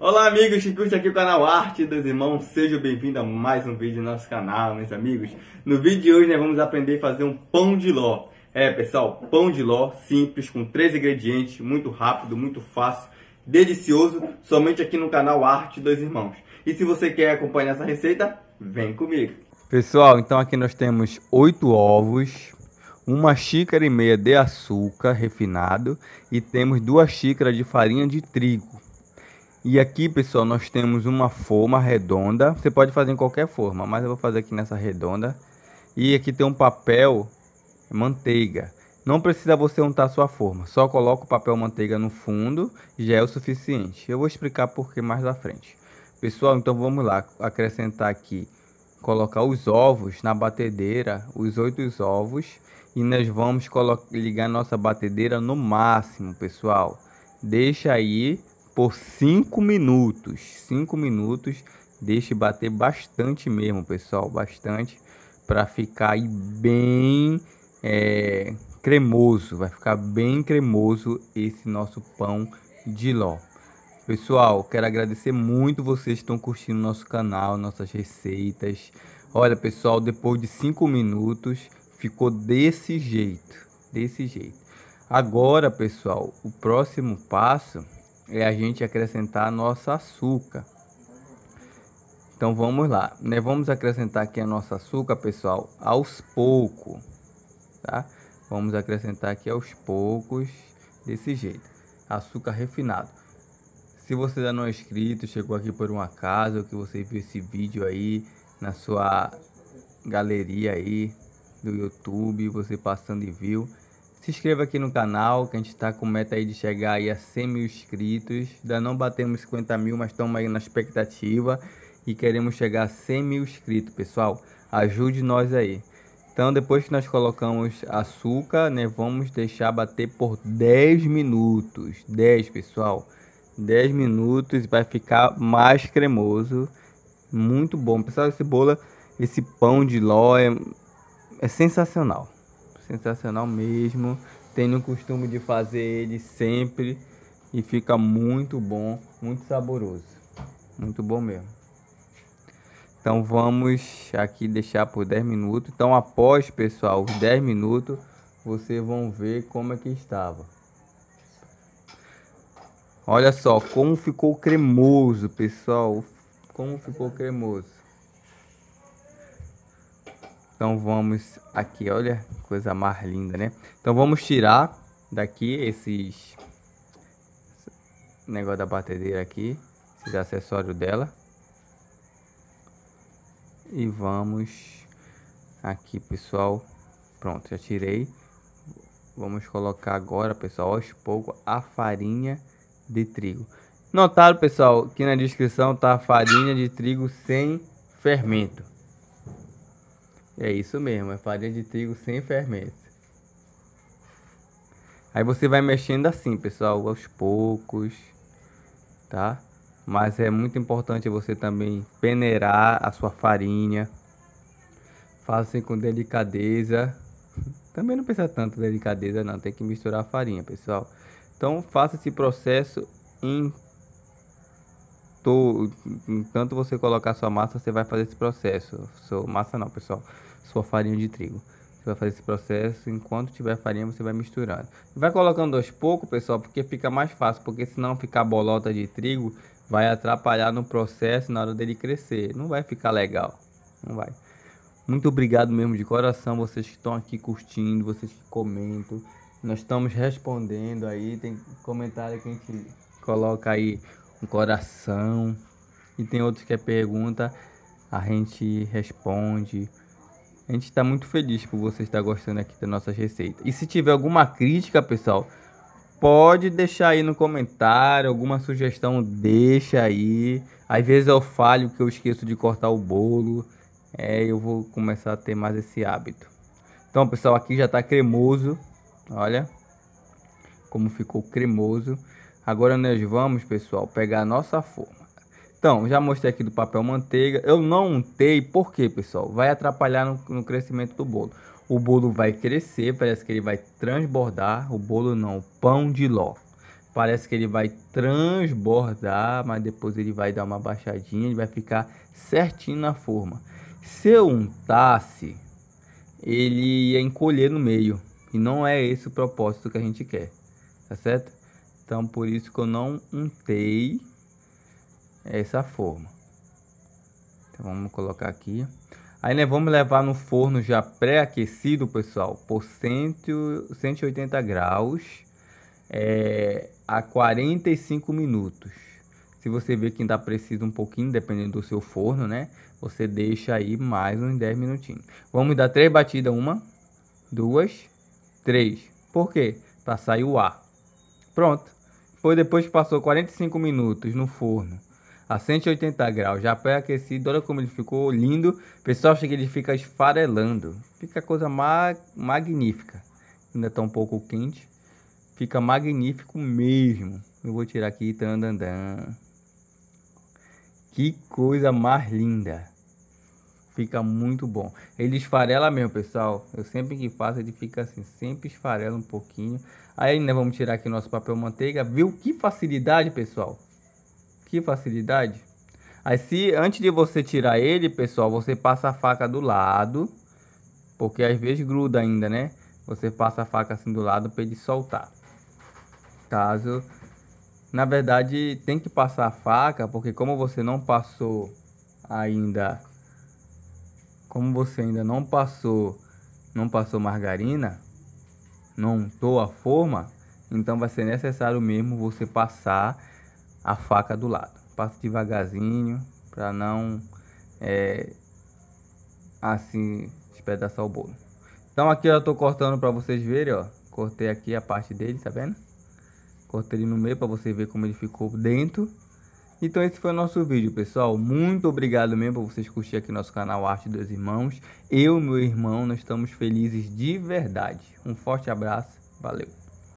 Olá amigos que curte aqui o canal Arte dos Irmãos, sejam bem-vindos a mais um vídeo do nosso canal, meus amigos. No vídeo de hoje nós vamos aprender a fazer um pão de ló. É pessoal, pão de ló simples, com três ingredientes, muito rápido, muito fácil, delicioso, somente aqui no canal Arte dos Irmãos. E se você quer acompanhar essa receita, vem comigo. Pessoal, então aqui nós temos oito ovos, uma xícara e meia de açúcar refinado e temos duas xícaras de farinha de trigo. E aqui, pessoal, nós temos uma forma redonda. Você pode fazer em qualquer forma, mas eu vou fazer aqui nessa redonda. E aqui tem um papel manteiga. Não precisa você untar sua forma, só coloca o papel manteiga no fundo já é o suficiente. Eu vou explicar por que mais à frente. Pessoal, então vamos lá acrescentar aqui, colocar os ovos na batedeira, os oito ovos, e nós vamos ligar nossa batedeira no máximo, pessoal. Deixa aí por 5 minutos. 5 minutos, deixe bater bastante mesmo, pessoal, bastante para ficar aí bem é, cremoso, vai ficar bem cremoso esse nosso pão de ló. Pessoal, quero agradecer muito vocês que estão curtindo nosso canal, nossas receitas. Olha, pessoal, depois de 5 minutos ficou desse jeito, desse jeito. Agora, pessoal, o próximo passo é a gente acrescentar nosso açúcar. Então vamos lá, né? Vamos acrescentar aqui a nossa açúcar, pessoal, aos poucos, tá? Vamos acrescentar aqui aos poucos, desse jeito, açúcar refinado. Se você já não é inscrito, chegou aqui por um acaso, que você viu esse vídeo aí na sua galeria aí do YouTube, você passando e viu, se inscreva aqui no canal, que a gente está com meta aí de chegar aí a 100 mil inscritos. Ainda não batemos 50 mil, mas estamos aí na expectativa. E queremos chegar a 100 mil inscritos, pessoal. Ajude nós aí. Então, depois que nós colocamos açúcar, né, vamos deixar bater por 10 minutos. 10, pessoal. 10 minutos vai ficar mais cremoso. Muito bom. Pessoal, esse bolo, esse pão de ló é, é sensacional sensacional mesmo. Tenho o costume de fazer ele sempre e fica muito bom, muito saboroso. Muito bom mesmo. Então vamos aqui deixar por 10 minutos. Então após, pessoal, os 10 minutos, vocês vão ver como é que estava. Olha só como ficou cremoso, pessoal. Como ficou cremoso. Então vamos aqui, olha, coisa mais linda, né? Então vamos tirar daqui esses negócio da batedeira aqui, esses acessórios dela. E vamos aqui, pessoal. Pronto, já tirei. Vamos colocar agora, pessoal, aos poucos, a farinha de trigo. Notaram, pessoal, que na descrição tá a farinha de trigo sem fermento. É isso mesmo, é farinha de trigo sem fermento. Aí você vai mexendo assim, pessoal, aos poucos, tá? Mas é muito importante você também peneirar a sua farinha. Faça assim com delicadeza. Também não precisa tanto delicadeza não, tem que misturar a farinha, pessoal. Então faça esse processo em to, tanto você colocar sua massa, você vai fazer esse processo. Sua massa não, pessoal, sua farinha de trigo. Você vai fazer esse processo, enquanto tiver farinha, você vai misturando. Vai colocando aos poucos, pessoal, porque fica mais fácil, porque senão ficar bolota de trigo, vai atrapalhar no processo na hora dele crescer. Não vai ficar legal, não vai. Muito obrigado mesmo de coração vocês que estão aqui curtindo, vocês que comentam. Nós estamos respondendo aí, tem comentário que a gente coloca aí um coração. E tem outros que é pergunta, a gente responde. A gente está muito feliz por você estar gostando aqui das nossas receitas. E se tiver alguma crítica, pessoal, pode deixar aí no comentário, alguma sugestão deixa aí. Às vezes eu falho que eu esqueço de cortar o bolo. É, eu vou começar a ter mais esse hábito. Então, pessoal, aqui já está cremoso. Olha como ficou cremoso. Agora nós vamos, pessoal, pegar a nossa forma. Então, já mostrei aqui do papel manteiga. Eu não untei, por quê, pessoal? Vai atrapalhar no, no crescimento do bolo. O bolo vai crescer, parece que ele vai transbordar. O bolo não, o pão de ló. Parece que ele vai transbordar, mas depois ele vai dar uma baixadinha, ele vai ficar certinho na forma. Se eu untasse, ele ia encolher no meio. E não é esse o propósito que a gente quer, tá certo? Então, por isso que eu não untei essa forma. Então, vamos colocar aqui. Aí, né, vamos levar no forno já pré-aquecido, pessoal, por cento, 180 graus é, a 45 minutos. Se você ver que ainda precisa um pouquinho, dependendo do seu forno, né? Você deixa aí mais uns 10 minutinhos. Vamos dar três batidas. Uma, duas, três. Por quê? Para sair o ar. Pronto. Foi depois que passou 45 minutos no forno a 180 graus, já pré-aquecido. Olha como ele ficou lindo. Pessoal, chega ele fica esfarelando. Fica coisa ma magnífica. Ainda está um pouco quente. Fica magnífico mesmo. Eu vou tirar aqui. Tandandan. Que coisa mais linda. Fica muito bom. Ele esfarela mesmo, pessoal. Eu sempre que faço, ele fica assim, sempre esfarela um pouquinho. Aí, né, vamos tirar aqui nosso papel manteiga. Viu que facilidade, pessoal? Que facilidade. Aí, se antes de você tirar ele, pessoal, você passa a faca do lado. Porque às vezes gruda ainda, né? Você passa a faca assim do lado para ele soltar. Caso... Na verdade, tem que passar a faca, porque como você não passou ainda como você ainda não passou, não passou margarina, não untou a forma, então vai ser necessário mesmo você passar a faca do lado. Passa devagarzinho para não é, assim espedaçar o bolo. Então aqui eu estou cortando para vocês verem, ó. Cortei aqui a parte dele, tá vendo? Cortei ele no meio para você ver como ele ficou dentro. Então esse foi o nosso vídeo, pessoal. Muito obrigado mesmo por vocês curtirem aqui nosso canal Arte dos Irmãos. Eu e meu irmão, nós estamos felizes de verdade. Um forte abraço, valeu!